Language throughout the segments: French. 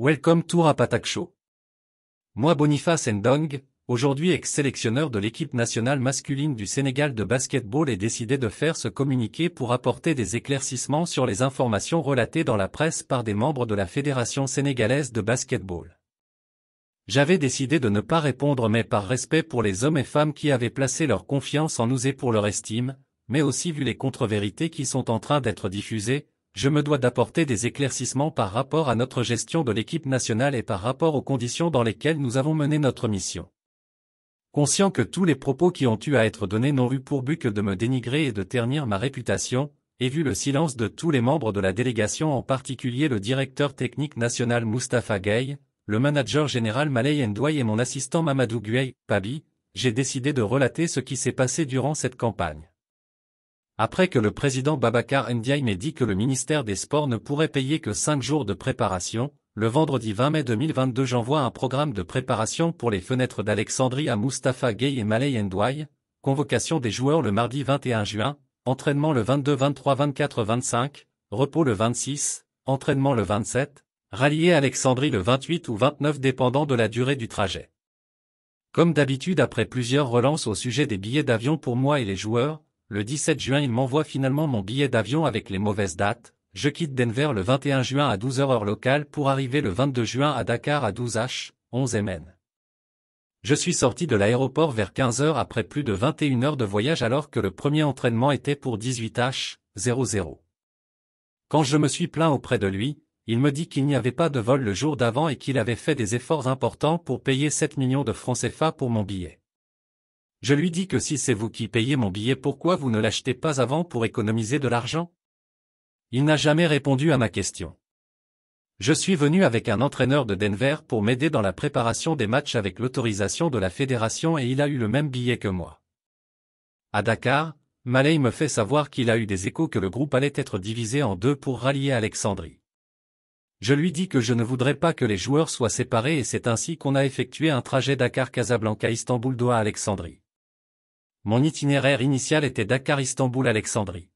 Welcome to Rapatak Show. Moi Boniface Ndong, aujourd'hui ex-sélectionneur de l'équipe nationale masculine du Sénégal de basketball, ai décidé de faire ce communiqué pour apporter des éclaircissements sur les informations relatées dans la presse par des membres de la Fédération sénégalaise de basketball. J'avais décidé de ne pas répondre mais par respect pour les hommes et femmes qui avaient placé leur confiance en nous et pour leur estime, mais aussi vu les contre-vérités qui sont en train d'être diffusées, je me dois d'apporter des éclaircissements par rapport à notre gestion de l'équipe nationale et par rapport aux conditions dans lesquelles nous avons mené notre mission. Conscient que tous les propos qui ont eu à être donnés n'ont eu pour but que de me dénigrer et de ternir ma réputation, et vu le silence de tous les membres de la délégation en particulier le directeur technique national Mustapha Gay, le manager général Malay Ndoye et mon assistant Mamadou Guey, Pabi, j'ai décidé de relater ce qui s'est passé durant cette campagne après que le président Babacar Ndiaye m'ait dit que le ministère des Sports ne pourrait payer que 5 jours de préparation, le vendredi 20 mai 2022 j'envoie un programme de préparation pour les fenêtres d'Alexandrie à Mustapha Gay et Malay Ndouaye, convocation des joueurs le mardi 21 juin, entraînement le 22, 23, 24, 25, repos le 26, entraînement le 27, rallier Alexandrie le 28 ou 29 dépendant de la durée du trajet. Comme d'habitude après plusieurs relances au sujet des billets d'avion pour moi et les joueurs, le 17 juin il m'envoie finalement mon billet d'avion avec les mauvaises dates, je quitte Denver le 21 juin à 12h heure locale pour arriver le 22 juin à Dakar à 12h, 11 MN. Je suis sorti de l'aéroport vers 15h après plus de 21 heures de voyage alors que le premier entraînement était pour 18h, 00. Quand je me suis plaint auprès de lui, il me dit qu'il n'y avait pas de vol le jour d'avant et qu'il avait fait des efforts importants pour payer 7 millions de francs CFA pour mon billet. Je lui dis que si c'est vous qui payez mon billet pourquoi vous ne l'achetez pas avant pour économiser de l'argent Il n'a jamais répondu à ma question. Je suis venu avec un entraîneur de Denver pour m'aider dans la préparation des matchs avec l'autorisation de la fédération et il a eu le même billet que moi. À Dakar, Malay me fait savoir qu'il a eu des échos que le groupe allait être divisé en deux pour rallier Alexandrie. Je lui dis que je ne voudrais pas que les joueurs soient séparés et c'est ainsi qu'on a effectué un trajet Dakar-Casablanca-Istanbul-Doha-Alexandrie. Mon itinéraire initial était Dakar-Istanbul-Alexandrie.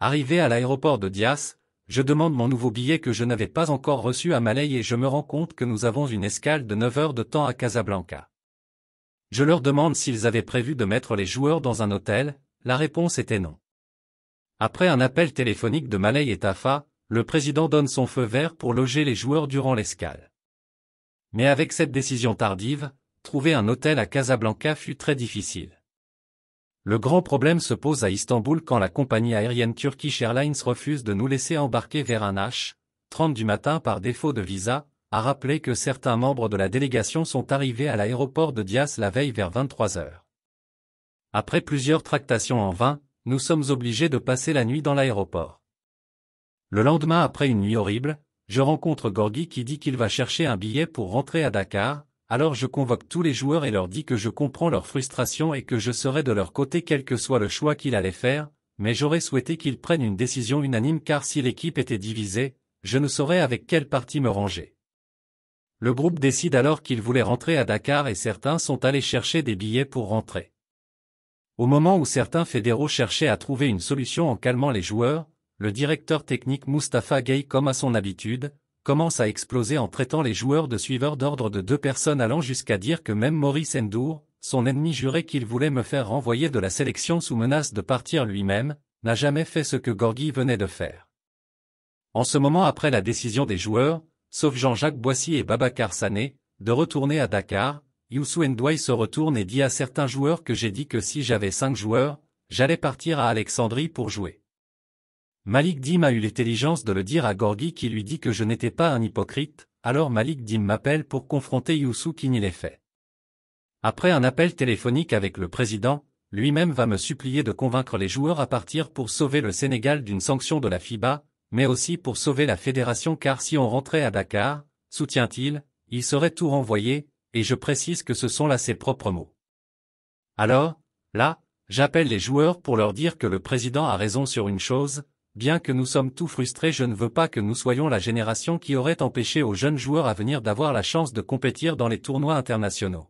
Arrivé à l'aéroport de Dias, je demande mon nouveau billet que je n'avais pas encore reçu à Malay et je me rends compte que nous avons une escale de 9 heures de temps à Casablanca. Je leur demande s'ils avaient prévu de mettre les joueurs dans un hôtel, la réponse était non. Après un appel téléphonique de Malay et Tafa, le président donne son feu vert pour loger les joueurs durant l'escale. Mais avec cette décision tardive, trouver un hôtel à Casablanca fut très difficile. Le grand problème se pose à Istanbul quand la compagnie aérienne Turkish Airlines refuse de nous laisser embarquer vers un H, 30 du matin par défaut de visa, a rappelé que certains membres de la délégation sont arrivés à l'aéroport de Dias la veille vers 23 heures. Après plusieurs tractations en vain, nous sommes obligés de passer la nuit dans l'aéroport. Le lendemain après une nuit horrible, je rencontre Gorgi qui dit qu'il va chercher un billet pour rentrer à Dakar, alors je convoque tous les joueurs et leur dis que je comprends leur frustration et que je serai de leur côté quel que soit le choix qu'il allait faire, mais j'aurais souhaité qu'ils prennent une décision unanime car si l'équipe était divisée, je ne saurais avec quelle partie me ranger. Le groupe décide alors qu'il voulait rentrer à Dakar et certains sont allés chercher des billets pour rentrer. Au moment où certains fédéraux cherchaient à trouver une solution en calmant les joueurs, le directeur technique Mustapha Gay comme à son habitude, commence à exploser en traitant les joueurs de suiveurs d'ordre de deux personnes allant jusqu'à dire que même Maurice Ndour, son ennemi juré qu'il voulait me faire renvoyer de la sélection sous menace de partir lui-même, n'a jamais fait ce que Gorgui venait de faire. En ce moment après la décision des joueurs, sauf Jean-Jacques Boissy et Babacar Sané, de retourner à Dakar, Youssou Ndoye se retourne et dit à certains joueurs que j'ai dit que si j'avais cinq joueurs, j'allais partir à Alexandrie pour jouer. Malik Dim a eu l'intelligence de le dire à Gorgi qui lui dit que je n'étais pas un hypocrite, alors Malik Dim m'appelle pour confronter Youssou qui n'y l'est fait. Après un appel téléphonique avec le président, lui-même va me supplier de convaincre les joueurs à partir pour sauver le Sénégal d'une sanction de la FIBA, mais aussi pour sauver la fédération car si on rentrait à Dakar, soutient-il, il serait tout renvoyé, et je précise que ce sont là ses propres mots. Alors, là, j'appelle les joueurs pour leur dire que le président a raison sur une chose, Bien que nous sommes tous frustrés je ne veux pas que nous soyons la génération qui aurait empêché aux jeunes joueurs à venir d'avoir la chance de compétir dans les tournois internationaux.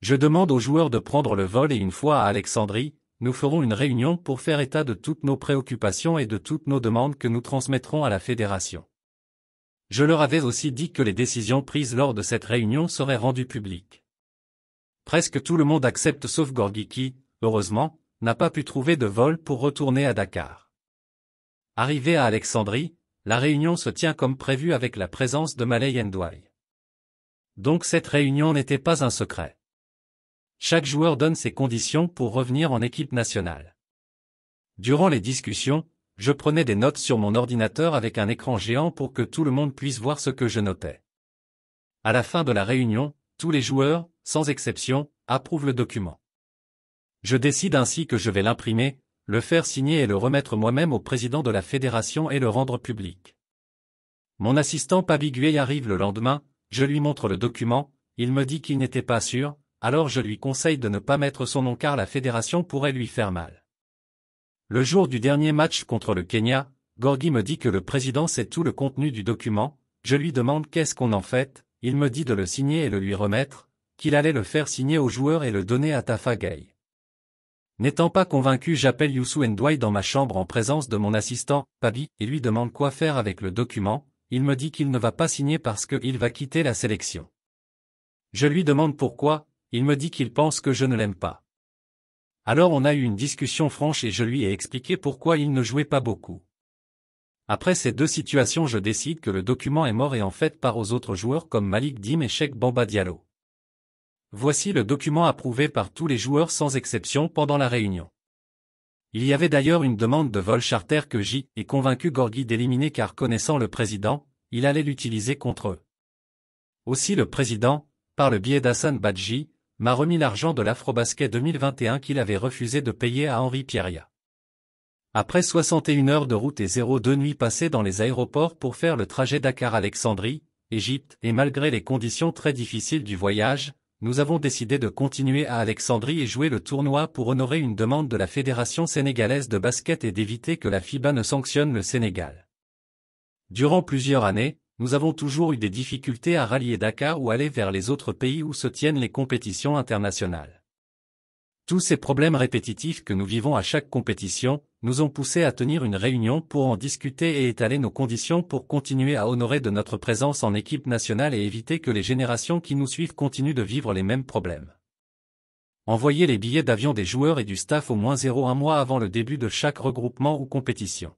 Je demande aux joueurs de prendre le vol et une fois à Alexandrie, nous ferons une réunion pour faire état de toutes nos préoccupations et de toutes nos demandes que nous transmettrons à la fédération. Je leur avais aussi dit que les décisions prises lors de cette réunion seraient rendues publiques. Presque tout le monde accepte sauf qui, heureusement, n'a pas pu trouver de vol pour retourner à Dakar. Arrivé à Alexandrie, la réunion se tient comme prévu avec la présence de Malay Ndwai. Donc cette réunion n'était pas un secret. Chaque joueur donne ses conditions pour revenir en équipe nationale. Durant les discussions, je prenais des notes sur mon ordinateur avec un écran géant pour que tout le monde puisse voir ce que je notais. À la fin de la réunion, tous les joueurs, sans exception, approuvent le document. Je décide ainsi que je vais l'imprimer, le faire signer et le remettre moi-même au président de la fédération et le rendre public. Mon assistant Paviguey arrive le lendemain, je lui montre le document, il me dit qu'il n'était pas sûr, alors je lui conseille de ne pas mettre son nom car la fédération pourrait lui faire mal. Le jour du dernier match contre le Kenya, Gorgi me dit que le président sait tout le contenu du document, je lui demande qu'est-ce qu'on en fait, il me dit de le signer et le lui remettre, qu'il allait le faire signer aux joueurs et le donner à Gay. N'étant pas convaincu j'appelle Youssou Ndouai dans ma chambre en présence de mon assistant, Pabi, et lui demande quoi faire avec le document, il me dit qu'il ne va pas signer parce qu'il va quitter la sélection. Je lui demande pourquoi, il me dit qu'il pense que je ne l'aime pas. Alors on a eu une discussion franche et je lui ai expliqué pourquoi il ne jouait pas beaucoup. Après ces deux situations je décide que le document est mort et en fait part aux autres joueurs comme Malik Dim et Sheikh Bamba Diallo. Voici le document approuvé par tous les joueurs sans exception pendant la réunion. Il y avait d'ailleurs une demande de vol charter que J est convaincu Gorgui d'éliminer car connaissant le président, il allait l'utiliser contre eux. Aussi le président, par le biais d'Hassan Badji, m'a remis l'argent de l'Afrobasket 2021 qu'il avait refusé de payer à Henri Pieria. Après 61 heures de route et 0,2 nuits passées dans les aéroports pour faire le trajet Dakar-Alexandrie, Égypte, et malgré les conditions très difficiles du voyage, nous avons décidé de continuer à Alexandrie et jouer le tournoi pour honorer une demande de la Fédération sénégalaise de basket et d'éviter que la FIBA ne sanctionne le Sénégal. Durant plusieurs années, nous avons toujours eu des difficultés à rallier Dakar ou aller vers les autres pays où se tiennent les compétitions internationales. Tous ces problèmes répétitifs que nous vivons à chaque compétition, nous ont poussés à tenir une réunion pour en discuter et étaler nos conditions pour continuer à honorer de notre présence en équipe nationale et éviter que les générations qui nous suivent continuent de vivre les mêmes problèmes. Envoyez les billets d'avion des joueurs et du staff au moins un mois avant le début de chaque regroupement ou compétition.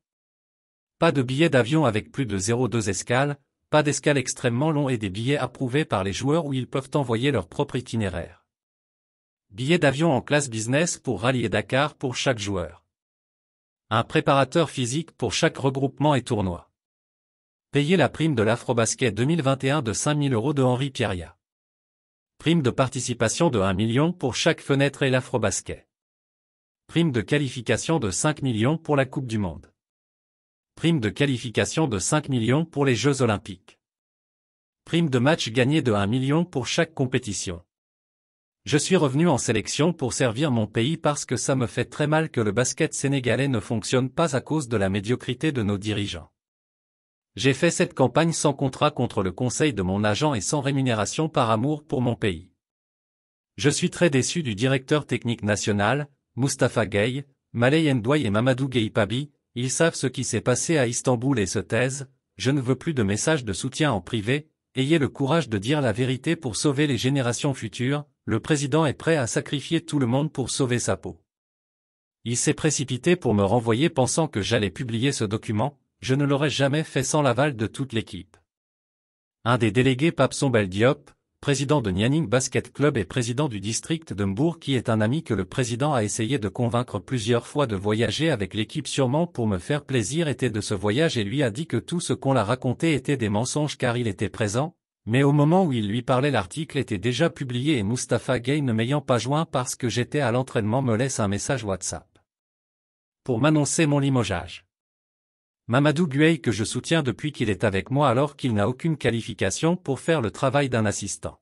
Pas de billets d'avion avec plus de 0,2 escales, pas d'escales extrêmement long et des billets approuvés par les joueurs où ils peuvent envoyer leur propre itinéraire. Billet d'avion en classe business pour rallier Dakar pour chaque joueur. Un préparateur physique pour chaque regroupement et tournoi. Payer la prime de l'Afrobasket 2021 de 5000 euros de Henri Pierria. Prime de participation de 1 million pour chaque fenêtre et l'Afrobasket. Prime de qualification de 5 millions pour la Coupe du Monde. Prime de qualification de 5 millions pour les Jeux Olympiques. Prime de match gagné de 1 million pour chaque compétition. Je suis revenu en sélection pour servir mon pays parce que ça me fait très mal que le basket sénégalais ne fonctionne pas à cause de la médiocrité de nos dirigeants. J'ai fait cette campagne sans contrat contre le conseil de mon agent et sans rémunération par amour pour mon pays. Je suis très déçu du directeur technique national, Mustapha Gay, Malay Ndoye et Mamadou Gueye ils savent ce qui s'est passé à Istanbul et se taisent, je ne veux plus de messages de soutien en privé, ayez le courage de dire la vérité pour sauver les générations futures, le président est prêt à sacrifier tout le monde pour sauver sa peau. Il s'est précipité pour me renvoyer pensant que j'allais publier ce document, je ne l'aurais jamais fait sans l'aval de toute l'équipe. Un des délégués Papson Diop, président de Nianing Basket Club et président du district de Mbourg qui est un ami que le président a essayé de convaincre plusieurs fois de voyager avec l'équipe sûrement pour me faire plaisir était de ce voyage et lui a dit que tout ce qu'on l'a raconté était des mensonges car il était présent, mais au moment où il lui parlait l'article était déjà publié et Mustapha Gay ne m'ayant pas joint parce que j'étais à l'entraînement me laisse un message WhatsApp. Pour m'annoncer mon limogeage. Mamadou Gueye que je soutiens depuis qu'il est avec moi alors qu'il n'a aucune qualification pour faire le travail d'un assistant.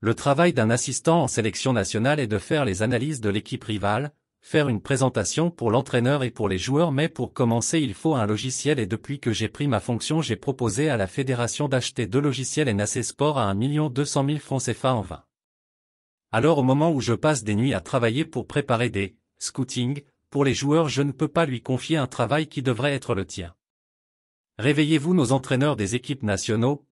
Le travail d'un assistant en sélection nationale est de faire les analyses de l'équipe rivale, Faire une présentation pour l'entraîneur et pour les joueurs mais pour commencer il faut un logiciel et depuis que j'ai pris ma fonction j'ai proposé à la fédération d'acheter deux logiciels NAC Sport à 1 200 000 francs CFA en vain. Alors au moment où je passe des nuits à travailler pour préparer des « scouting », pour les joueurs je ne peux pas lui confier un travail qui devrait être le tien. Réveillez-vous nos entraîneurs des équipes nationaux,